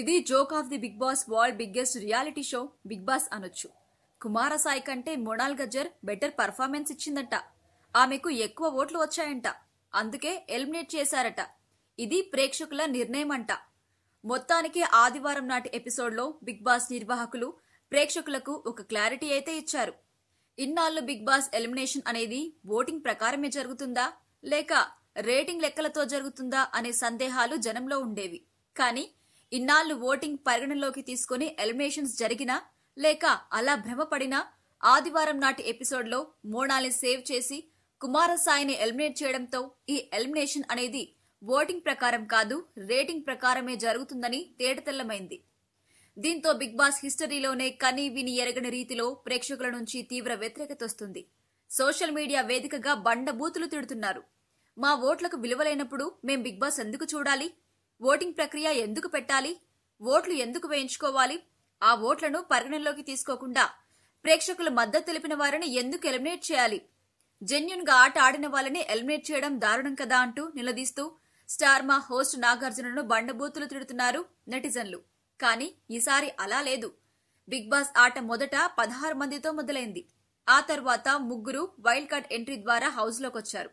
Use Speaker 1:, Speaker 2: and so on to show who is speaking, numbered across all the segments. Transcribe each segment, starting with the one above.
Speaker 1: ఇది joke of the Big Boss world biggest reality show Big Boss అనొచ్చు కుమారసాయి కంటే Monal Gajjar better performance ఇచ్చిందట ఆమెకు ఎక్కువ ఓట్లు వచ్చాయంట అందుకే ఎలిమినేట్ చేశారట ఇది ప్రేక్షకుల నిర్ణయం అంట మొత్తానికి ఆదివారం నాటి ఎపిసోడ్లో బిగ్ బాస్ నిర్వాహకులు ప్రేక్షకులకు ఒక క్లారిటీ అయితే ఇచ్చారు ఇన్నాళ్ళు బిగ్ బాస్ ఎలిమినేషన్ అనేది ఓటింగ్ ప్రకారమే జరుగుతుందా లేక రేటింగ్ లెక్కలతో జరుగుతుందా అనే సందేహాలు జనంలో ఉండేవి కానీ ఇన్నాళ్లు ఓటింగ్ పరిగణలోకి తీసుకుని ఎలిమినేషన్స్ జరిగినా లేక అలా భ్రమపడినా ఆదివారం నాటి ఎపిసోడ్లో మోనాల్ని సేవ్ చేసి కుమారసాయిని ఎలిమినేట్ చేయడంతో ఈ ఎలిమినేషన్ అనేది ఓటింగ్ ప్రకారం కాదు రేటింగ్ ప్రకారమే జరుగుతుందని తేటతెల్లమైంది దీంతో బిగ్ బాస్ హిస్టరీలోనే కనీ విని ఎరగని రీతిలో ప్రేక్షకుల నుంచి తీవ్ర వ్యతిరేకత వస్తుంది సోషల్ మీడియా వేదికగా బండబూతులు తిడుతున్నారు మా ఓట్లకు విలువలైనప్పుడు మేం బిగ్ బాస్ ఎందుకు చూడాలి ఓటింగ్ ప్రక్రియ ఎందుకు పెట్టాలి ఓట్లు ఎందుకు వేయించుకోవాలి ఆ ఓట్లను పరిగణనలోకి తీసుకోకుండా ప్రేక్షకుల మద్దతు తెలిపిన వారిని ఎందుకు ఎలిమినేట్ చేయాలి జెన్యున్ గా ఆట ఆడిన వాళ్ళని ఎలిమినేట్ చేయడం దారుణం కదా అంటూ నిలదీస్తూ స్టార్ మా హోస్ట్ నాగార్జునను బండబూతులు తిడుతున్నారు నెటిజన్లు కానీ ఈసారి అలా లేదు బిగ్ బాస్ ఆట మొదట పదహారు మందితో మొదలైంది ఆ తర్వాత ముగ్గురు వైల్డ్ కార్డ్ ఎంట్రీ ద్వారా హౌస్లోకొచ్చారు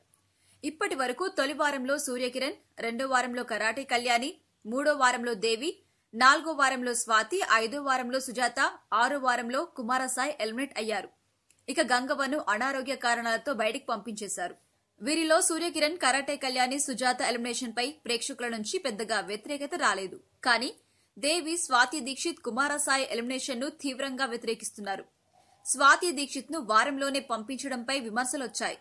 Speaker 1: ఇప్పటి వరకు తొలి వారంలో సూర్యకిరణ్ రెండో వారంలో కరాటే కళ్యాణి మూడో వారంలో దేవి నాలుగో వారంలో స్వాతి ఐదో వారంలో సుజాత ఆరో వారంలో కుమారసాయి ఎలిమినేట్ అయ్యారు ఇక గంగవ్వను అనారోగ్య కారణాలతో బయటికి పంపించేశారు వీరిలో సూర్యకిరణ్ కరాటే కళ్యాణి సుజాత ఎలిమినేషన్ పై ప్రేక్షకుల నుంచి పెద్దగా వ్యతిరేకత రాలేదు కానీ దేవి స్వాతి దీక్షిత్ కుమారసాయి ఎలిమినేషన్ ను తీవ్రంగా వ్యతిరేకిస్తున్నారు స్వాతి దీక్షిత్ ను వారంలోనే పంపించడంపై విమర్శలొచ్చాయి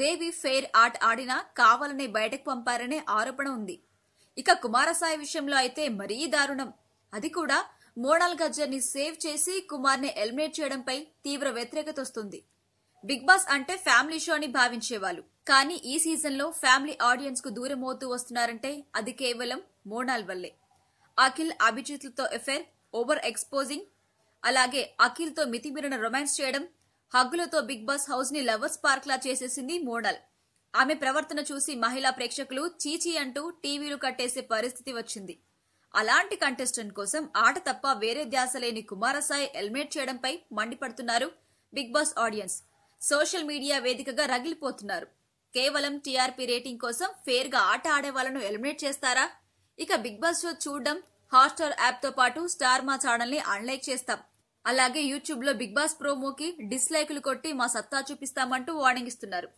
Speaker 1: దేవి ఫెయిర్ ఆట ఆడినా కావాలనే బయటకు పంపారనే ఆరోపణ ఉంది ఇక కుమారసాయి విషయంలో అయితే మరీ దారుణం అది కూడా మోడల్ ని సేవ్ చేసి కుమార్ని ఎలిమినేట్ చేయడంపై తీవ్ర వ్యతిరేకత వస్తుంది బిగ్ బాస్ అంటే ఫ్యామిలీ షో అని భావించేవాళ్ళు కానీ ఈ సీజన్లో ఫ్యామిలీ ఆడియన్స్ కు దూరం అవుతూ వస్తున్నారంటే అది కేవలం మోనాల్ వల్లే అఖిల్ అభిజిత్లతో ఎఫైర్ ఓవర్ ఎక్స్పోజింగ్ అలాగే అఖిల్తో మితిమీరిన రొమాన్స్ చేయడం హగ్గులతో బిగ్ బాస్ హౌస్ ని లవర్స్ పార్క్ లా చేసేసింది మోడల్ ఆమె ప్రవర్తన చూసి మహిళా ప్రేక్షకులు చీచీ అంటూ టీవీలు కట్టేసే పరిస్థితి వచ్చింది అలాంటి కంటెస్టెంట్ కోసం ఆట తప్ప వేరే ధ్యాస లేని కుమారసాయి ఎలిమినేట్ చేయడంపై మండిపడుతున్నారు Big Boss audience social media వేదికగా రగిలిపోతున్నారు కేవలం టీఆర్పీ రేటింగ్ కోసం ఫేర్ గా ఆట ఆడే వాళ్లను ఎలిమినేట్ చేస్తారా ఇక బిగ్ బాస్ షో చూడడం హాట్స్టార్ యాప్ తో పాటు స్టార్ మా ఛానల్ ని అన్లైక్ చేస్తాం అలాగే యూట్యూబ్లో బిగ్ బాస్ ప్రోమోకి డిస్లైక్లు కొట్టి మా సత్తా చూపిస్తామంటూ వార్నింగ్ ఇస్తున్నారు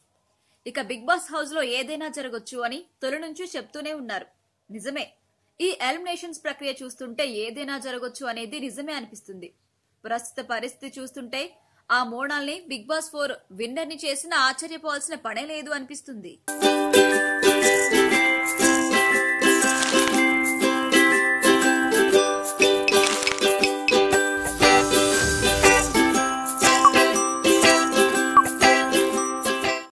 Speaker 1: ఇక బిగ్ బాస్ హౌస్లో ఏదైనా జరగొచ్చు అని తొలి నుంచి చెప్తూనే ఉన్నారు నిజమే ఈ ఎలిమినేషన్స్ ప్రక్రియ చూస్తుంటే ఏదైనా జరగొచ్చు అనేది నిజమే అనిపిస్తుంది ప్రస్తుత పరిస్థితి చూస్తుంటే ఆ మోడల్ని బిగ్ బాస్ ఫోర్ విన్నర్ని చేసిన ఆశ్చర్యపోవాల్సిన పనే లేదు అనిపిస్తుంది